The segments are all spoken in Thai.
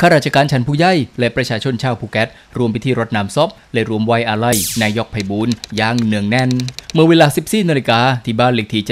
ข้าราชการชั้นผู้ใหญ่ และประชาชนชาวภูเก็ตรวมไปที่รถน้ำซบและรวมไว้อาลัยนายกไพบูลย่างเนืองแน่นเมื่อเวลา 14นาฬิกาที่บ้านเลขที่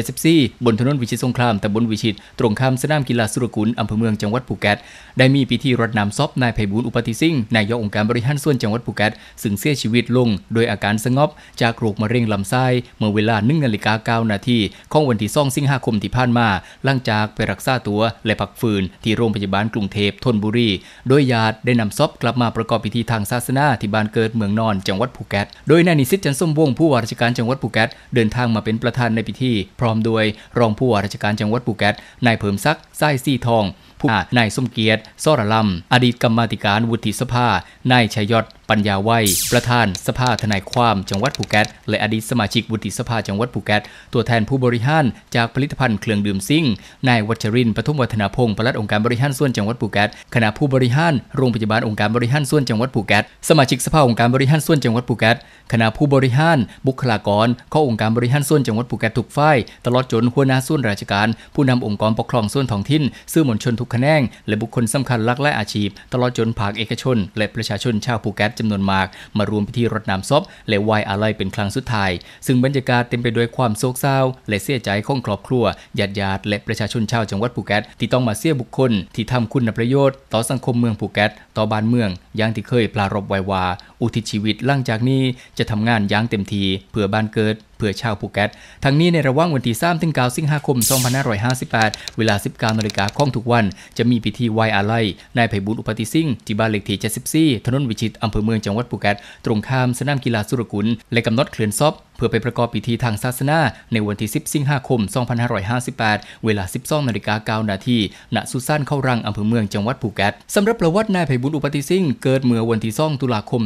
74บนถนนวิชิตสงคราม ตำบลวิชิต ตรงข้ามสนามกีฬาสุรกุลอำเภอเมืองจังหวัดภูเก็ต ได้มีพิธีรดน้ำซอบนายไพบูลอุปติสิงห์นายกองค์การบริหารส่วนจังหวัดภูเก็ต ซึ่งเสียชีวิตลง โดยอาการสงบ จากโรคมะเร็งลำไส้ เมื่อเวลา 1นาฬิกา 9 นาทีของวันที่2สิงหาคมที่ผ่านมา หลังจากไปรักษาตัวและพักฟื้น ที่โรงพยาบาลกรุงเทพธนบุรี โดยญาติได้นำซอบกลับมาประกอบพิธีทางศาสนาที่บ้านเกิดเมืองนอน จังหวัดภูเก็ตโดยนายนิสิตจันสมวงผู้ว่าราชการจังหวัดภูเก็ตเดินทางมาเป็นประธานในพิธี พร้อมด้วยรองผู้ว่าราชการจังหวัดภูเก็ต นายเพิ่มซักไส้ซี่ทองผู้นายสมเกียรติซรลำอดีตกรรมธิการวุฒิสภา นายชัยยศปัญญาไวยประธาน สภาทนายความจังหวัดภูเก็ต และอดีตสมาชิกวุฒิสภาจังหวัดภูเก็ต ตัวแทนผู้บริหาร จากผลิตภัณฑ์เครื่องดื่มซิ่งนายวัชรินปทุมวัฒนาพงศ์ ปลัดองค์การบริหารส่วนจังหวัดภูเก็ต คณะผู้บริหารโรงพยาบาลองค์การบริหารส่วนจังหวัดภูเก็ต สมาชิกสภาองค์การบริหารส่วนจังหวัดภูเก็ต คณะผู้บริหารบุคลากรข้อองค์การบริหารส่วนจังหวัดภูเก็ตทุกฝ่ายตลอดจนหัวหน้าส่วนราชการ ผู้นำองค์กรปกครองส่วนท้องถิ่นสื่อมวลชนทุกขนงและบุคคลสำคัญลักและอาชีพ ตลอดจนภาคเอกชนและประชาชนชาวภูเก็ตจำนวนมาก มารวมพิธีรดน้ำศพและไหว้อาลัยเป็นครั้งสุดท้ายซึ่งบรรยากาศเต็มไปด้วยความโศกเศร้า และเสียใจของครอบครัวญาติญาติและประชาชนชาวจังหวัดภูเก็ตที่ต้องมาเสียบุคคลที่ทำคุณประโยชน์ ต่อสังคมเมืองภูเก็ตต่อบ้านเมือง อย่างที่เคยปรารบไว้ว่าอุทิศชีวิตหลังจากนี้จะทำงานอย่างเต็มทีเพื่อบ้านเกิดเพื่อชาวภูเก็ตทั้งนี้ในระหว่างวันที่3ถึง9สิงหาคม 2558 เวลา19นาฬิกาของทุกวัน จะมีพิธีไหว้อาลัยนายไพบุญอุปติสิงที่บ้านเลขที่74ถนนวิชิตอำเภอเมืองจังหวัดภูเก็ตตรงข้ามสนามกีฬาสุรกุล และกำหนดเคลื่อนซอบพื่อไปประกอบพิธีทางศาสนาในวันที่10สิงหาคม 2558 เวลา 12นาฬิกา9นาทีณสุสานเข้ารังอำเภอเมืองจังหวัดภูเก็ตสำหรับประวัตินายไพบุญอุปติสิงเกิดเมื่อวันที่2ตุลาคม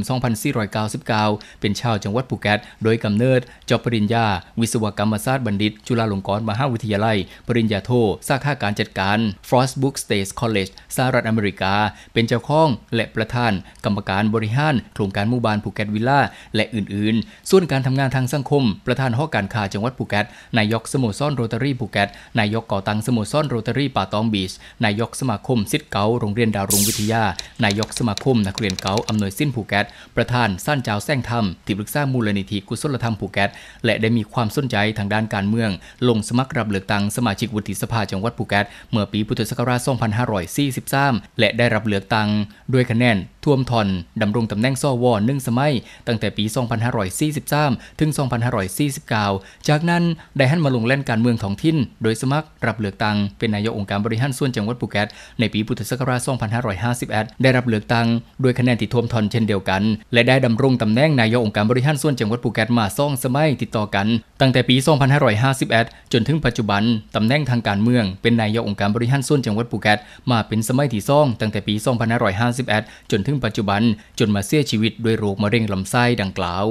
2499 เป็นชาวจังหวัดภูเก็ตโดยกำเนิดจบปริญญา วิศวกรรมศาสตร์บัณฑิต จุฬาลงกรณ์มหาวิทยาลัย ปริญญาโท สาขาการจัดการ Frost Brook State College สหรัฐอเมริกา เป็นเจ้าของและประธาน กรรมการบริหารโครงการมู่บ้านภูเก็ตวิลล่าและอื่น ๆ ส่วนการทำงานทางสังคคมประธานหอการค้าจังหวัดภูเก็ต นายกสโมสรโรตารี่ภูเก็ต นายกก่อตั้งสโมสรโรตารี่ป่าตองบีช นายกสมาคมสิทธิ์เกาโรงเรียนดาวรุ่งวิทยา นายกสมาคมนักเรียนเกาอำนวยสิ้นภูเก็ตประธานสั้นเจ้าแซงธรรมที่ปรึกษามูลนิธิกุศลธรรมภูเก็ตและได้มีความสนใจทางด้านการเมือง ลงสมัครรับเลือกตั้งสมาชิกวุฒิสภาจังหวัดภูเก็ตเมื่อปีพุทธศักราช2543 และได้รับเลือกตั้งด้วยคะแนน่วมทอน ดำรงตำแหน่งซ่อวอนึ่งสมัย ตั้งแต่ปี 2543 ถึง 2549 จากนั้น ได้หันมาลงเล่นการเมืองท้องถิ่น โดยสมัครรับเลือกตั้งเป็นนายกองค์การบริหารส่วนจังหวัดปูเก็ตในปีพุทธศักราช2551ได้รับเลือกตั้งด้วยคะแนนติดท่วมทอนเช่นเดียวกัน และได้ดำรงตำแหน่งนายกองค์การบริหารส่วนจังหวัดปูเก็ตมาซ่องสมัยติดต่อกันตั้งแต่ปี 2551จนถึงปัจจุบันตำแหน่งทางการเมือง เป็นนายกองค์การบริหารส่วนจังหวัดปูเก็ตมาเป็นสมัยที่ซ่องตั้งแต่ปี 2551จนถึงนปัจจุบันจนมาเสียชีวิตด้วยโรคมะเร็งลำไส้ดังกล่าว